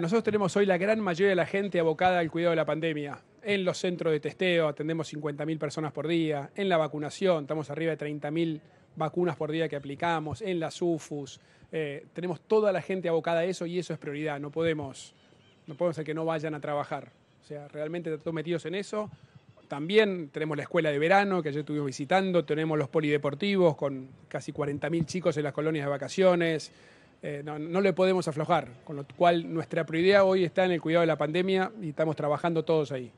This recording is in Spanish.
Nosotros tenemos hoy la gran mayoría de la gente abocada al cuidado de la pandemia. En los centros de testeo atendemos 50.000 personas por día, en la vacunación estamos arriba de 30.000 vacunas por día que aplicamos, en las UFUS, eh, tenemos toda la gente abocada a eso y eso es prioridad, no podemos, no podemos hacer que no vayan a trabajar. O sea, realmente estamos metidos en eso. También tenemos la escuela de verano que ayer estuvimos visitando, tenemos los polideportivos con casi 40.000 chicos en las colonias de vacaciones, eh, no, no, le podemos aflojar, con lo cual nuestra prioridad hoy está en el cuidado de la pandemia y estamos trabajando todos ahí.